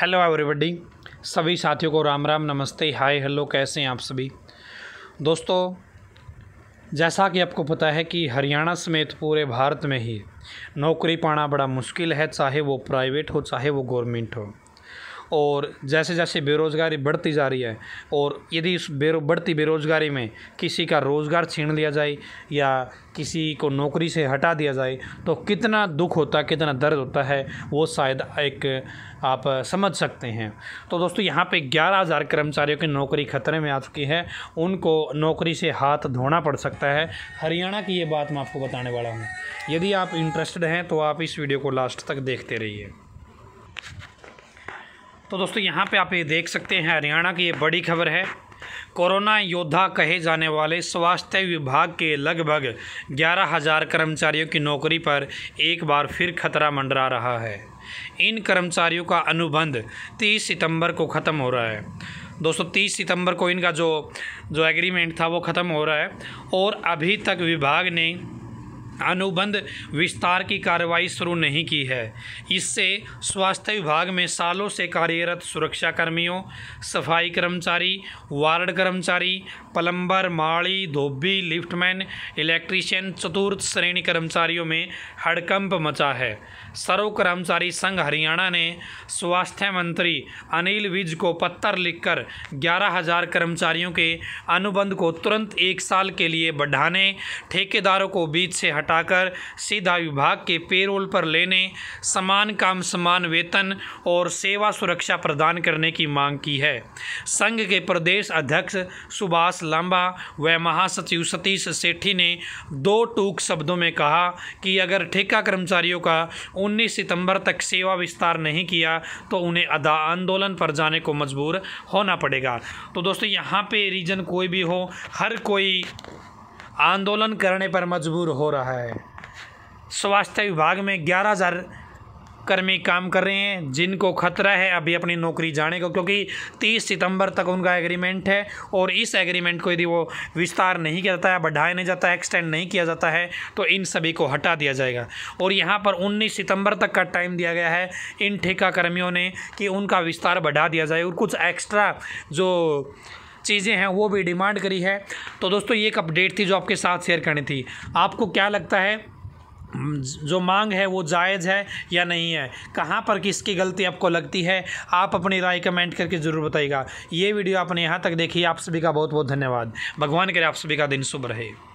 hello everybody सभी साथियों को राम राम नमस्ते हाय हेलो कैसे हैं आप सभी दोस्तों जैसा कि आपको पता है कि हरियाणा समेत पूरे भारत में ही नौकरी पाना बड़ा मुश्किल है चाहे वो प्राइवेट हो चाहे वो गवर्नमेंट हो और जैसे जैसे बेरोज़गारी बढ़ती जा रही है और यदि इस बेरो बढ़ती बेरोज़गारी में किसी का रोज़गार छीन लिया जाए या किसी को नौकरी से हटा दिया जाए तो कितना दुख होता है कितना दर्द होता है वो शायद एक आप समझ सकते हैं तो दोस्तों यहाँ पे ग्यारह हज़ार कर्मचारियों की नौकरी खतरे में आ चुकी है उनको नौकरी से हाथ धोना पड़ सकता है हरियाणा की ये बात मैं आपको बताने वाला हूँ यदि आप इंटरेस्टेड हैं तो आप इस वीडियो को लास्ट तक देखते रहिए तो दोस्तों यहाँ पे आप ये देख सकते हैं हरियाणा की ये बड़ी खबर है कोरोना योद्धा कहे जाने वाले स्वास्थ्य विभाग के लगभग ग्यारह हजार कर्मचारियों की नौकरी पर एक बार फिर खतरा मंडरा रहा है इन कर्मचारियों का अनुबंध 30 सितंबर को ख़त्म हो रहा है दोस्तों 30 सितंबर को इनका जो जो एग्रीमेंट था वो ख़त्म हो रहा है और अभी तक विभाग ने अनुबंध विस्तार की कार्रवाई शुरू नहीं की है इससे स्वास्थ्य विभाग में सालों से कार्यरत सुरक्षा कर्मियों सफाई कर्मचारी वार्ड कर्मचारी प्लम्बर माड़ी धोबी लिफ्टमैन इलेक्ट्रीशियन चतुर्थ श्रेणी कर्मचारियों में हड़कंप मचा है सर्व कर्मचारी संघ हरियाणा ने स्वास्थ्य मंत्री अनिल विज को पत्थर लिखकर ग्यारह हजार कर्मचारियों के अनुबंध को तुरंत एक साल के लिए बढ़ाने ठेकेदारों को बीच से हट हटाकर सीधा विभाग के पेरोल पर लेने समान काम समान वेतन और सेवा सुरक्षा प्रदान करने की मांग की है संघ के प्रदेश अध्यक्ष सुभाष लांबा व महासचिव सतीश सेठी ने दो टूक शब्दों में कहा कि अगर ठेका कर्मचारियों का 19 सितंबर तक सेवा विस्तार नहीं किया तो उन्हें अदा आंदोलन पर जाने को मजबूर होना पड़ेगा तो दोस्तों यहाँ पे रीजन कोई भी हो हर कोई आंदोलन करने पर मजबूर हो रहा है स्वास्थ्य विभाग में ग्यारह हज़ार कर्मी काम कर रहे हैं जिनको खतरा है अभी अपनी नौकरी जाने को क्योंकि 30 सितंबर तक उनका एग्रीमेंट है और इस एग्रीमेंट को यदि वो विस्तार नहीं किया जाता है बढ़ाया नहीं जाता है एक्सटेंड नहीं किया जाता है तो इन सभी को हटा दिया जाएगा और यहाँ पर 19 सितंबर तक का टाइम दिया गया है इन ठेका कर्मियों ने कि उनका विस्तार बढ़ा दिया जाए और कुछ एक्स्ट्रा जो चीज़ें हैं वो भी डिमांड करी है तो दोस्तों ये एक अपडेट थी जो आपके साथ शेयर करनी थी आपको क्या लगता है जो मांग है वो जायज़ है या नहीं है कहाँ पर किसकी गलती आपको लगती है आप अपनी राय कमेंट करके ज़रूर बताइएगा ये वीडियो आपने यहाँ तक देखी आप सभी का बहुत बहुत धन्यवाद भगवान करे आप सभी का दिन शुभ रहे